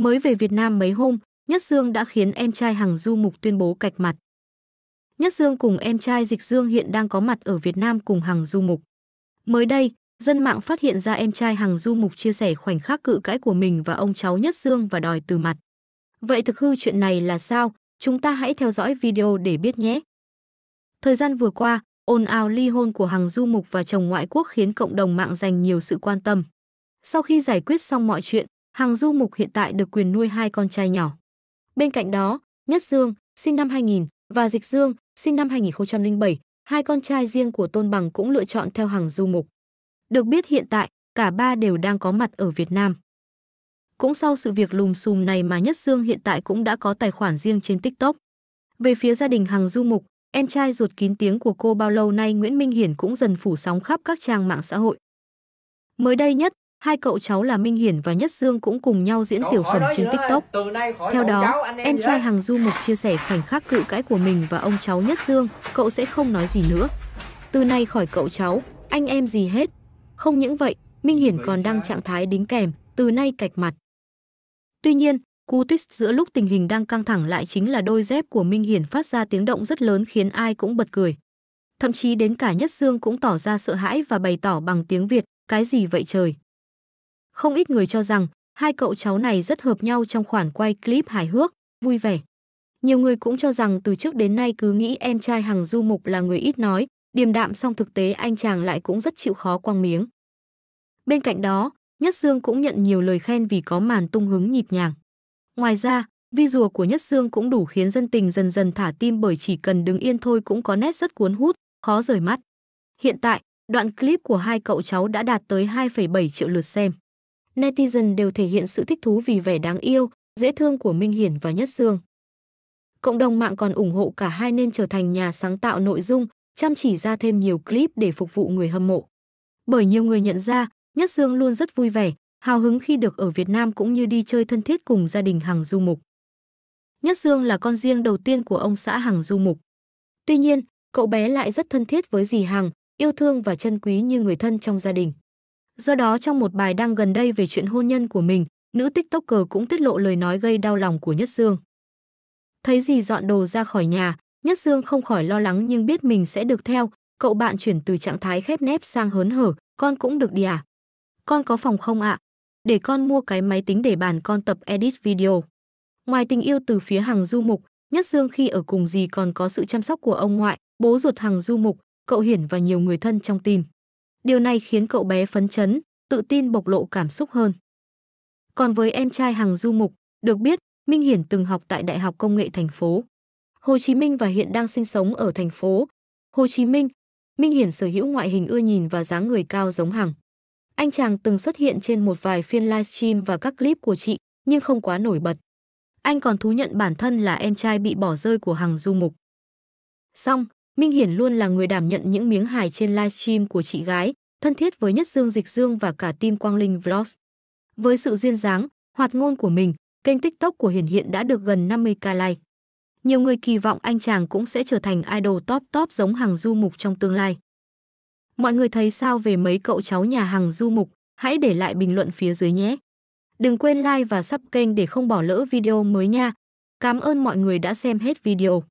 Mới về Việt Nam mấy hôm, Nhất Dương đã khiến em trai Hằng Du Mục tuyên bố cạch mặt. Nhất Dương cùng em trai Dịch Dương hiện đang có mặt ở Việt Nam cùng Hằng Du Mục. Mới đây, dân mạng phát hiện ra em trai Hằng Du Mục chia sẻ khoảnh khắc cự cãi của mình và ông cháu Nhất Dương và đòi từ mặt. Vậy thực hư chuyện này là sao? Chúng ta hãy theo dõi video để biết nhé. Thời gian vừa qua, ồn ào ly hôn của Hằng Du Mục và chồng ngoại quốc khiến cộng đồng mạng dành nhiều sự quan tâm. Sau khi giải quyết xong mọi chuyện, Hàng Du Mục hiện tại được quyền nuôi hai con trai nhỏ. Bên cạnh đó, Nhất Dương, sinh năm 2000 và Dịch Dương, sinh năm 2007, hai con trai riêng của Tôn Bằng cũng lựa chọn theo Hàng Du Mục. Được biết hiện tại, cả ba đều đang có mặt ở Việt Nam. Cũng sau sự việc lùm xùm này mà Nhất Dương hiện tại cũng đã có tài khoản riêng trên TikTok. Về phía gia đình Hằng Du Mục, em trai ruột kín tiếng của cô bao lâu nay Nguyễn Minh Hiển cũng dần phủ sóng khắp các trang mạng xã hội. Mới đây nhất, Hai cậu cháu là Minh Hiển và Nhất Dương cũng cùng nhau diễn tiểu phẩm trên TikTok. Theo đó, em, em trai Hằng Du Mục chia sẻ khoảnh khắc cự cãi của mình và ông cháu Nhất Dương, cậu sẽ không nói gì nữa. Từ nay khỏi cậu cháu, anh em gì hết. Không những vậy, Minh Hiển còn đang trạng thái đính kèm, từ nay cạch mặt. Tuy nhiên, cú twist giữa lúc tình hình đang căng thẳng lại chính là đôi dép của Minh Hiển phát ra tiếng động rất lớn khiến ai cũng bật cười. Thậm chí đến cả Nhất Dương cũng tỏ ra sợ hãi và bày tỏ bằng tiếng Việt, cái gì vậy trời. Không ít người cho rằng hai cậu cháu này rất hợp nhau trong khoản quay clip hài hước, vui vẻ. Nhiều người cũng cho rằng từ trước đến nay cứ nghĩ em trai Hằng Du Mục là người ít nói, điềm đạm song thực tế anh chàng lại cũng rất chịu khó quang miếng. Bên cạnh đó, Nhất Dương cũng nhận nhiều lời khen vì có màn tung hứng nhịp nhàng. Ngoài ra, vi rùa của Nhất Dương cũng đủ khiến dân tình dần dần thả tim bởi chỉ cần đứng yên thôi cũng có nét rất cuốn hút, khó rời mắt. Hiện tại, đoạn clip của hai cậu cháu đã đạt tới 2,7 triệu lượt xem netizen đều thể hiện sự thích thú vì vẻ đáng yêu, dễ thương của Minh Hiển và Nhất Dương. Cộng đồng mạng còn ủng hộ cả hai nên trở thành nhà sáng tạo nội dung, chăm chỉ ra thêm nhiều clip để phục vụ người hâm mộ. Bởi nhiều người nhận ra, Nhất Dương luôn rất vui vẻ, hào hứng khi được ở Việt Nam cũng như đi chơi thân thiết cùng gia đình Hằng Du Mục. Nhất Dương là con riêng đầu tiên của ông xã Hằng Du Mục. Tuy nhiên, cậu bé lại rất thân thiết với dì Hằng, yêu thương và trân quý như người thân trong gia đình. Do đó trong một bài đăng gần đây về chuyện hôn nhân của mình, nữ TikToker cũng tiết lộ lời nói gây đau lòng của Nhất Dương. Thấy gì dọn đồ ra khỏi nhà, Nhất Dương không khỏi lo lắng nhưng biết mình sẽ được theo, cậu bạn chuyển từ trạng thái khép nép sang hớn hở, con cũng được đi à? Con có phòng không ạ? À? Để con mua cái máy tính để bàn con tập edit video. Ngoài tình yêu từ phía hàng du mục, Nhất Dương khi ở cùng gì còn có sự chăm sóc của ông ngoại, bố ruột hàng du mục, cậu Hiển và nhiều người thân trong tim. Điều này khiến cậu bé phấn chấn, tự tin bộc lộ cảm xúc hơn. Còn với em trai Hằng du mục, được biết, Minh Hiển từng học tại Đại học Công nghệ thành phố. Hồ Chí Minh và hiện đang sinh sống ở thành phố. Hồ Chí Minh, Minh Hiển sở hữu ngoại hình ưa nhìn và dáng người cao giống Hằng. Anh chàng từng xuất hiện trên một vài phiên livestream và các clip của chị, nhưng không quá nổi bật. Anh còn thú nhận bản thân là em trai bị bỏ rơi của Hằng Du Mục. Xong, Minh Hiển luôn là người đảm nhận những miếng hài trên livestream của chị gái, thân thiết với nhất Dương Dịch Dương và cả team Quang Linh Vlogs. Với sự duyên dáng, hoạt ngôn của mình, kênh TikTok của Hiển hiện đã được gần 50k like. Nhiều người kỳ vọng anh chàng cũng sẽ trở thành idol top top giống hàng du mục trong tương lai. Mọi người thấy sao về mấy cậu cháu nhà hàng du mục? Hãy để lại bình luận phía dưới nhé. Đừng quên like và sub kênh để không bỏ lỡ video mới nha. Cảm ơn mọi người đã xem hết video.